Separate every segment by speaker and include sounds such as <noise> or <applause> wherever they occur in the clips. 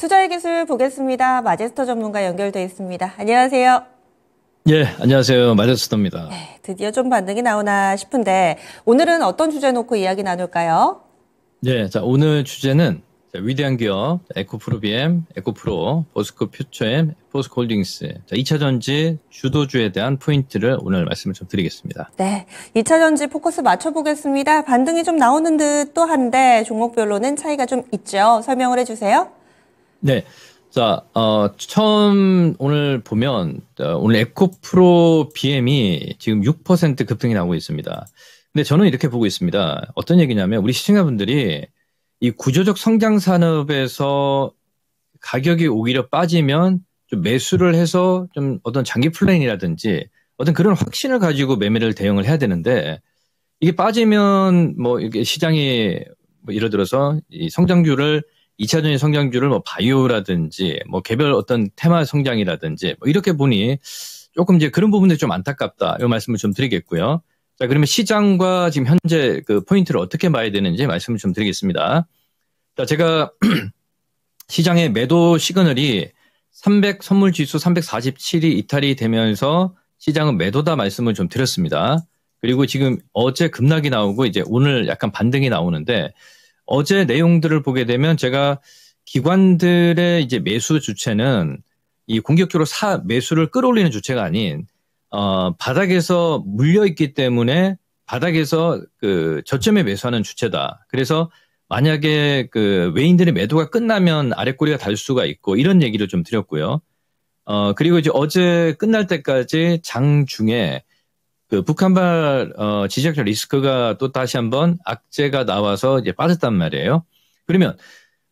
Speaker 1: 투자의 기술 보겠습니다. 마제스터 전문가 연결돼 있습니다. 안녕하세요. 예, 안녕하세요. 마제스터입니다. 네, 드디어 좀 반등이 나오나 싶은데 오늘은 어떤 주제 놓고 이야기 나눌까요? 예, 자 오늘 주제는 자, 위대한 기업 에코프로비엠, 에코프로, 보스코 퓨처엠, 포스코 홀딩스. 2차전지 주도주에 대한 포인트를 오늘 말씀을 좀 드리겠습니다. 네. 2차전지 포커스 맞춰보겠습니다. 반등이 좀 나오는 듯 또 한데 종목별로는 차이가 좀 있죠. 설명을 해주세요. 네. 자, 어, 처음 오늘 보면, 어, 오늘 에코프로 BM이 지금 6% 급등이 나오고 있습니다. 근데 저는 이렇게 보고 있습니다. 어떤 얘기냐면, 우리 시청자분들이 이 구조적 성장 산업에서 가격이 오히려 빠지면 좀 매수를 해서 좀 어떤 장기 플랜이라든지 어떤 그런 확신을 가지고 매매를 대응을 해야 되는데 이게 빠지면 뭐 이게 시장이 뭐 예를 들어서 이 성장률을 2차전의 성장주를 뭐 바이오라든지 뭐 개별 어떤 테마 성장이라든지 뭐 이렇게 보니 조금 이제 그런 부분들이 좀 안타깝다. 이 말씀을 좀 드리겠고요. 자, 그러면 시장과 지금 현재 그 포인트를 어떻게 봐야 되는지 말씀을 좀 드리겠습니다. 자, 제가 <clears throat> 시장의 매도 시그널이 300 선물 지수 347이 이탈이 되면서 시장은 매도다 말씀을 좀 드렸습니다. 그리고 지금 어제 급락이 나오고 이제 오늘 약간 반등이 나오는데 어제 내용들을 보게 되면 제가 기관들의 이제 매수 주체는 이 공격적으로 사 매수를 끌어올리는 주체가 아닌 어, 바닥에서 물려 있기 때문에 바닥에서 그 저점에 매수하는 주체다. 그래서 만약에 그 외인들의 매도가 끝나면 아래 꼬리가 달 수가 있고 이런 얘기를 좀 드렸고요. 어, 그리고 이제 어제 끝날 때까지 장 중에 그 북한발 어, 지적자 리스크가 또 다시 한번 악재가 나와서 이제 빠졌단 말이에요. 그러면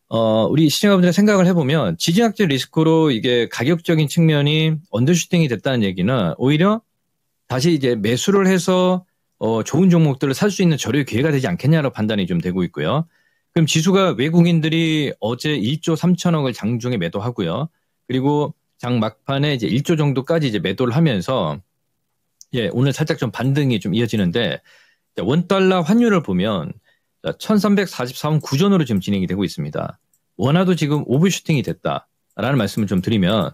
Speaker 1: 어, 우리 시청자분들 생각을 해보면 지지학 리스크로 이게 가격적인 측면이 언더슈팅이 됐다는 얘기는 오히려 다시 이제 매수를 해서 어, 좋은 종목들을 살 수 있는 저의 기회가 되지 않겠냐라고 판단이 좀 되고 있고요. 그럼 지수가 외국인들이 어제 1조 3천억을 장중에 매도하고요. 그리고 장 막판에 이제 1조 정도까지 이제 매도를 하면서 예, 오늘 살짝 좀 반등이 좀 이어지는데 원달러 환율을 보면 1343원 구전으로 지금 진행이 되고 있습니다. 원화도 지금 오버슈팅이 됐다라는 말씀을 좀 드리면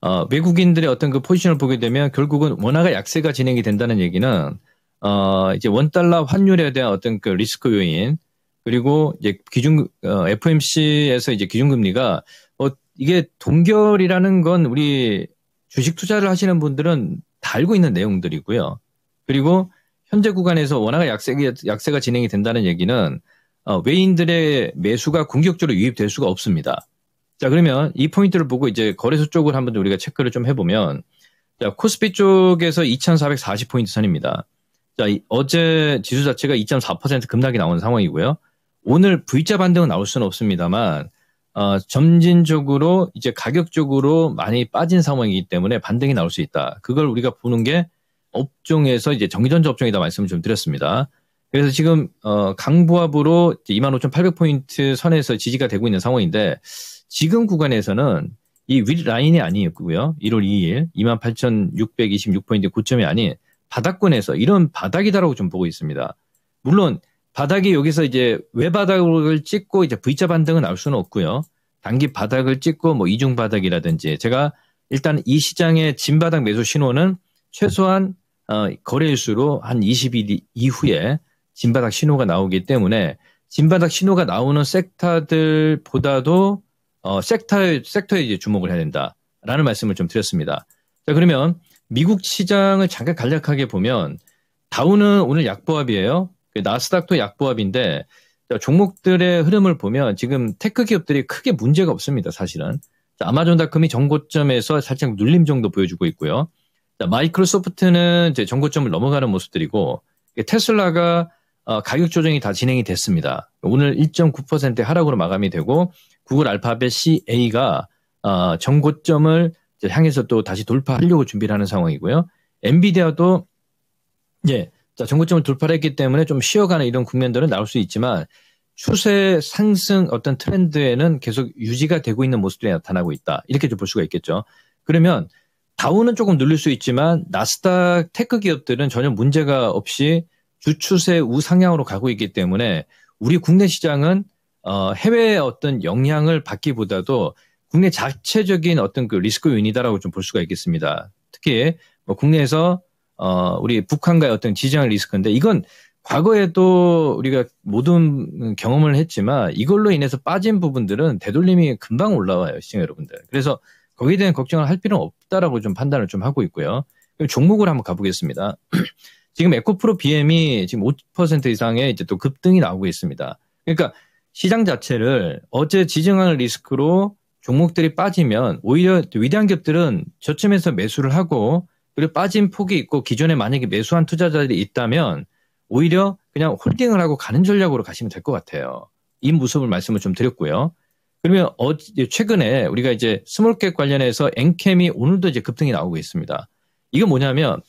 Speaker 1: 어, 외국인들의 어떤 그 포지션을 보게 되면 결국은 원화가 약세가 진행이 된다는 얘기는 어, 이제 원달러 환율에 대한 어떤 그 리스크 요인 그리고 이제 기준 어, f m c 에서 이제 기준금리가 어, 이게 동결이라는 건 우리 주식 투자를 하시는 분들은 달고 있는 내용들이고요. 그리고 현재 구간에서 워낙 약세가, 약세가 진행이 된다는 얘기는 어, 외인들의 매수가 공격적으로 유입될 수가 없습니다. 자 그러면 이 포인트를 보고 이제 거래소 쪽을 한번 우리가 체크를 좀 해보면 자 코스피 쪽에서 2,440포인트 선입니다. 자 이, 어제 지수 자체가 2.4% 급락이 나온 상황이고요. 오늘 V자 반등은 나올 수는 없습니다만 어, 점진적으로 이제 가격적으로 많이 빠진 상황이기 때문에 반등이 나올 수 있다. 그걸 우리가 보는 게 업종에서 이제 전기전자 업종이다 말씀을 좀 드렸습니다. 그래서 지금 어, 강부합으로 25,800포인트 선에서 지지가 되고 있는 상황인데 지금 구간에서는 이 윗라인이 아니었고요. 1월 2일 28,626포인트 고점이 아닌 바닥권에서 이런 바닥이다라고 좀 보고 있습니다. 물론 바닥이 여기서 이제 외바닥을 찍고 이제 V자 반등은 나올 수는 없고요. 단기 바닥을 찍고 뭐 이중 바닥이라든지 제가 일단 이 시장의 진바닥 매수 신호는 최소한 어, 거래일수로 한 20일 이후에 진바닥 신호가 나오기 때문에 진바닥 신호가 나오는 섹터들보다도 어, 섹터 섹터에 이제 주목을 해야 된다라는 말씀을 좀 드렸습니다. 자 그러면 미국 시장을 잠깐 간략하게 보면 다우는 오늘 약보합이에요. 그 나스닥도 약보합인데 종목들의 흐름을 보면 지금 테크 기업들이 크게 문제가 없습니다. 사실은 아마존닷컴이 정고점에서 살짝 눌림 정도 보여주고 있고요. 마이크로소프트는 이제 정고점을 넘어가는 모습들이고 테슬라가 어, 가격 조정이 다 진행이 됐습니다. 오늘 1 9 하락으로 마감이 되고 구글 알파벳 CA가 어, 정고점을 향해서 또 다시 돌파하려고 준비를 하는 상황이고요. 엔비디아도 예 자, 정고점을 돌파했기 를 때문에 좀 쉬어가는 이런 국면들은 나올 수 있지만 추세 상승 어떤 트렌드에는 계속 유지가 되고 있는 모습들이 나타나고 있다. 이렇게 좀 볼 수가 있겠죠. 그러면 다운은 조금 늘릴 수 있지만 나스닥 테크 기업들은 전혀 문제가 없이 주추세 우상향으로 가고 있기 때문에 우리 국내 시장은 어, 해외의 어떤 영향을 받기보다도 국내 자체적인 어떤 그 리스크 요인이다라고 좀 볼 수가 있겠습니다. 특히 뭐 국내에서 어, 우리 북한과의 어떤 지정할 리스크인데 이건 과거에도 우리가 모든 경험을 했지만 이걸로 인해서 빠진 부분들은 되돌림이 금방 올라와요, 시청 여러분들. 그래서 거기에 대한 걱정을 할 필요는 없다라고 좀 판단을 좀 하고 있고요. 그럼 종목을 한번 가보겠습니다. <clears throat> 지금 에코프로 BM이 지금 5% 이상의 이제 또 급등이 나오고 있습니다. 그러니까 시장 자체를 어제 지정하는 리스크로 종목들이 빠지면 오히려 위대한 기업들은 저점에서 매수를 하고 그리고 빠진 폭이 있고 기존에 만약에 매수한 투자자들이 있다면 오히려 그냥 홀딩을 하고 가는 전략으로 가시면 될 것 같아요. 이 모습을 말씀을 좀 드렸고요. 그러면 어, 최근에 우리가 이제 스몰캡 관련해서 엔캠이 오늘도 이제 급등이 나오고 있습니다. 이건 뭐냐면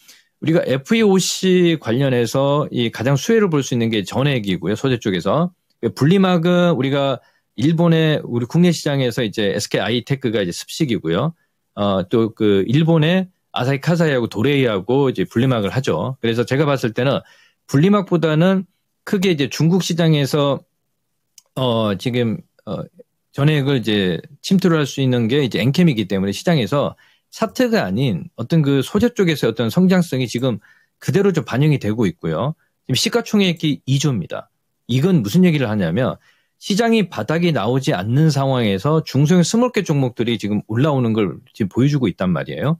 Speaker 1: 우리가 FEOC 관련해서 이 가장 수혜를 볼 수 있는 게 전액이고요. 소재 쪽에서. 분리막은 우리가 일본의 우리 국내 시장에서 이제 SK i 이테크가 이제 습식이고요. 어, 또 그 일본의 아사히 카사이하고 도레이하고 이제 분리막을 하죠. 그래서 제가 봤을 때는 분리막보다는 크게 이제 중국 시장에서 어 지금 어 전액을 이제 침투를 할 수 있는 게 이제 엔캠이기 때문에 시장에서 사트가 아닌 어떤 그 소재 쪽에서 어떤 성장성이 지금 그대로 좀 반영이 되고 있고요. 지금 시가총액이 2조입니다. 이건 무슨 얘기를 하냐면 시장이 바닥이 나오지 않는 상황에서 중소형 스몰 개 종목들이 지금 올라오는 걸 지금 보여주고 있단 말이에요.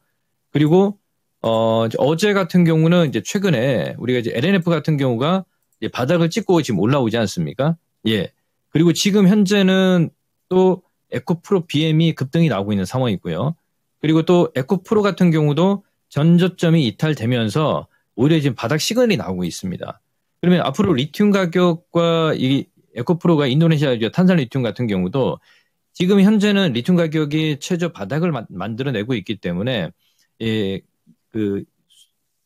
Speaker 1: 그리고 어, 어제 같은 경우는 이제 최근에 우리가 이제 LNF 같은 경우가 바닥을 찍고 지금 올라오지 않습니까? 예. 그리고 지금 현재는 또 에코프로 BM이 급등이 나오고 있는 상황이고요. 그리고 또 에코프로 같은 경우도 전저점이 이탈되면서 오히려 지금 바닥 시그널이 나오고 있습니다. 그러면 앞으로 리튬 가격과 이 에코프로가 인도네시아 탄산 리튬 같은 경우도 지금 현재는 리튬 가격이 최저 바닥을 만들어내고 있기 때문에 예, 그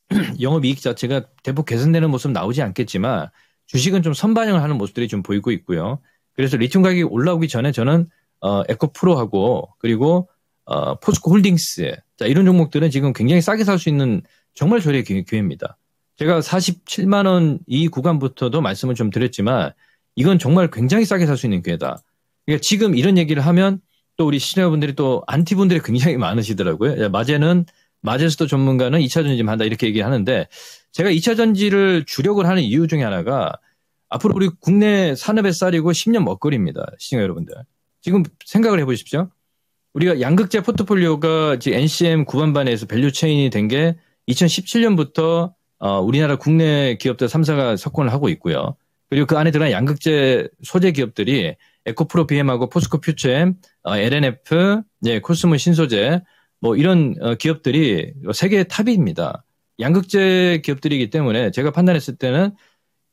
Speaker 1: <clears throat> 영업 이익 자체가 대폭 개선되는 모습 나오지 않겠지만 주식은 좀 선반영을 하는 모습들이 좀 보이고 있고요. 그래서 리튬 가격이 올라오기 전에 저는 어, 에코프로하고 그리고 어, 포스코 홀딩스 자 이런 종목들은 지금 굉장히 싸게 살 수 있는 정말 저리의 기회입니다. 제가 47만 원 이 구간부터도 말씀을 좀 드렸지만 이건 정말 굉장히 싸게 살 수 있는 기회다. 그러니까 지금 이런 얘기를 하면 또 우리 시청자분들이 또 안티분들이 굉장히 많으시더라고요. 예, 마제는 마제스도 전문가는 2차 전지만 한다 이렇게 얘기 하는데 제가 2차 전지를 주력을 하는 이유 중에 하나가 앞으로 우리 국내 산업의 쌀이고 10년 먹거리입니다. 시청자 여러분들. 지금 생각을 해보십시오. 우리가 양극재 포트폴리오가 지금 NCM 9반반에서 밸류 체인이 된 게 2017년부터 어, 우리나라 국내 기업들 3사가 석권을 하고 있고요. 그리고 그 안에 들어간 양극재 소재 기업들이 에코프로 BM하고 포스코 퓨처엠, 어, LNF, 예, 코스모 신소재 뭐 이런 어, 기업들이 세계 탑입니다. 양극재 기업들이기 때문에 제가 판단했을 때는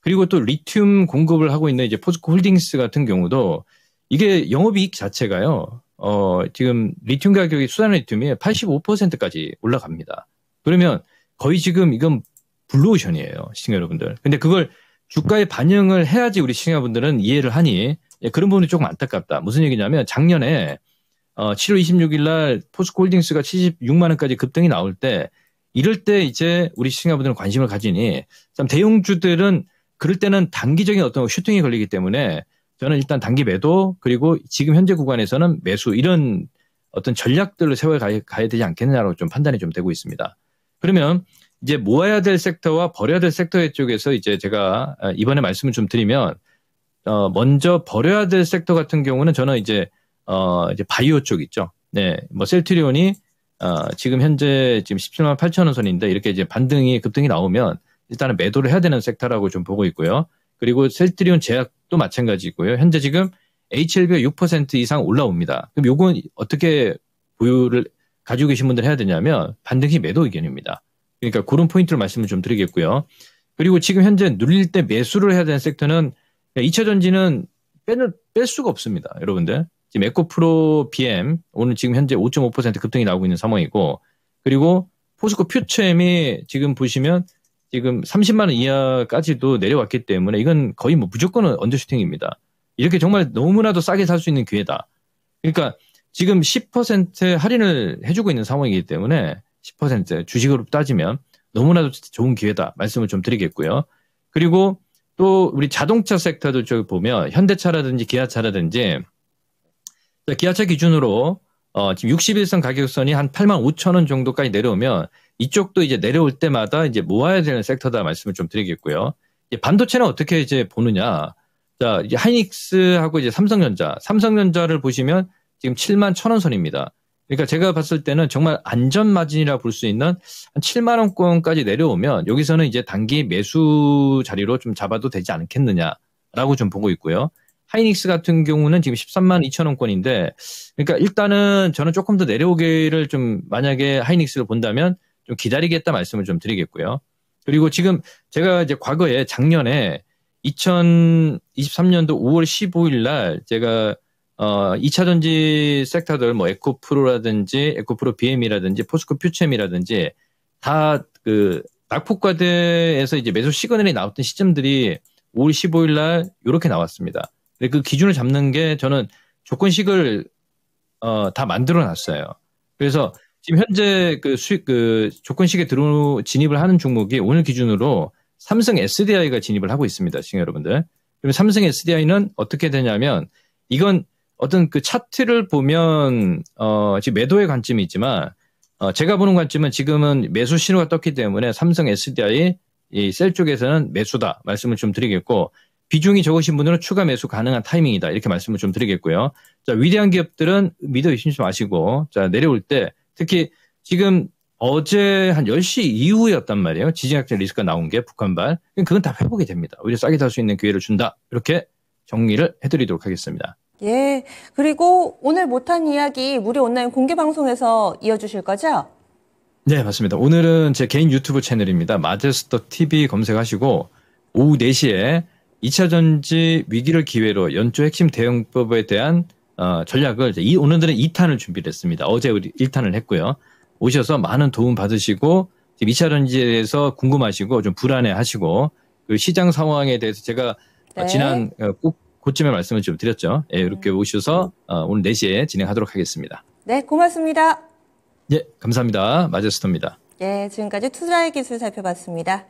Speaker 1: 그리고 또 리튬 공급을 하고 있는 이제 포스코 홀딩스 같은 경우도 이게 영업이익 자체가요. 어, 지금 리튬 가격이 수산 리튬이 85%까지 올라갑니다. 그러면 거의 지금 이건 블루오션이에요. 시청자 여러분들. 근데 그걸 주가에 반영을 해야지 우리 시청자분들은 이해를 하니 예, 그런 부분이 조금 안타깝다. 무슨 얘기냐면 작년에 어, 7월 26일 날 포스코홀딩스가 76만 원까지 급등이 나올 때 이럴 때 이제 우리 시청자분들은 관심을 가지니 참 대형주들은 그럴 때는 단기적인 어떤 슈팅이 걸리기 때문에 저는 일단 단기 매도 그리고 지금 현재 구간에서는 매수 이런 어떤 전략들을 세워가야 되지 않겠느냐라고 좀 판단이 좀 되고 있습니다. 그러면 이제 모아야 될 섹터와 버려야 될 섹터의 쪽에서 이제 제가 아, 이번에 말씀을 좀 드리면 어, 먼저 버려야 될 섹터 같은 경우는 저는 이제 어, 이제 바이오 쪽 있죠. 네, 뭐 셀트리온이 어, 지금 현재 지금 17만 8천 원 선인데 이렇게 이제 반등이 급등이 나오면 일단은 매도를 해야 되는 섹터라고 좀 보고 있고요. 그리고 셀트리온 제약도 마찬가지고요. 현재 지금 HLB가 6% 이상 올라옵니다. 그럼 요건 어떻게 보유를 가지고 계신 분들 해야 되냐면 반드시 매도 의견입니다. 그러니까 그런 포인트를 말씀을 좀 드리겠고요. 그리고 지금 현재 눌릴 때 매수를 해야 되는 섹터는 2차 그러니까 전지는 뺄, 뺄 수가 없습니다. 여러분들. 지금 에코프로 BM 오늘 지금 현재 5.5% 급등이 나오고 있는 상황이고 그리고 포스코 퓨처엠이 지금 보시면 지금 30만 원 이하까지도 내려왔기 때문에 이건 거의 뭐 무조건 언더슈팅입니다. 이렇게 정말 너무나도 싸게 살 수 있는 기회다. 그러니까 지금 10% 할인을 해주고 있는 상황이기 때문에 10% 주식으로 따지면 너무나도 좋은 기회다 말씀을 좀 드리겠고요. 그리고 또 우리 자동차 섹터도 저기 보면 현대차라든지 기아차라든지 기아차 기준으로 어, 지금 61선 가격선이 한 8만 5천 원 정도까지 내려오면 이쪽도 이제 내려올 때마다 이제 모아야 되는 섹터다 말씀을 좀 드리겠고요. 반도체는 어떻게 이제 보느냐. 자, 이제 하이닉스하고 이제 삼성전자. 삼성전자를 보시면 지금 7만 1천 원 선입니다. 그러니까 제가 봤을 때는 정말 안전 마진이라 볼 수 있는 한 7만 원권까지 내려오면 여기서는 이제 단기 매수 자리로 좀 잡아도 되지 않겠느냐라고 좀 보고 있고요. 하이닉스 같은 경우는 지금 13만 2천 원권인데, 그러니까 일단은 저는 조금 더 내려오기를 좀 만약에 하이닉스를 본다면 좀 기다리겠다 말씀을 좀 드리겠고요. 그리고 지금 제가 이제 과거에 작년에 2023년도 5월 15일 날 제가 어, 2차 전지 섹터들 뭐 에코프로라든지 에코프로 BM이라든지 포스코 퓨챔이라든지 다 그 낙폭과대에서 이제 매수 시그널이 나왔던 시점들이 5월 15일 날 이렇게 나왔습니다. 근데 그 기준을 잡는 게 저는 조건식을 어, 다 만들어 놨어요. 그래서 지금 현재 그 수익 그 조건식에 들어 진입을 하는 종목이 오늘 기준으로 삼성 SDI가 진입을 하고 있습니다. 지금 여러분들. 그러 삼성 SDI는 어떻게 되냐면 이건 어떤 그 차트를 보면 어 지금 매도의 관점이 있지만 어 제가 보는 관점은 지금은 매수 신호가 떴기 때문에 삼성 SDI 이셀 쪽에서는 매수다 말씀을 좀 드리겠고 비중이 적으신 분들은 추가 매수 가능한 타이밍이다 이렇게 말씀을 좀 드리겠고요. 자 위대한 기업들은 믿어 의심지 마시고 자 내려올 때 특히 지금 어제 한 10시 이후였단 말이에요. 지진학적 리스크가 나온 게 북한발. 그건 다 회복이 됩니다. 오히려 싸게 살 수 있는 기회를 준다. 이렇게 정리를 해드리도록 하겠습니다. 예. 그리고 오늘 못한 이야기 무료 온라인 공개 방송에서 이어주실 거죠? 네, 맞습니다. 오늘은 제 개인 유튜브 채널입니다. 마제스터 TV 검색하시고 오후 4시에 2차 전지 위기를 기회로 연초 핵심 대응법에 대한 어, 전략을 이, 오늘들은 2탄을 준비를 했습니다. 어제 우리 1탄을 했고요. 오셔서 많은 도움 받으시고 지금 2차 전지에 대해서 궁금하시고 좀 불안해 하시고 그 시장 상황에 대해서 제가 네. 지난 어, 꼭 그쯤에 말씀을 좀 드렸죠. 예, 네. 이렇게 오셔서 네. 어, 오늘 4시에 진행하도록 하겠습니다. 네, 고맙습니다. 예, 감사합니다. 마제스토입니다. 예, 지금까지 투자의 기술 살펴봤습니다.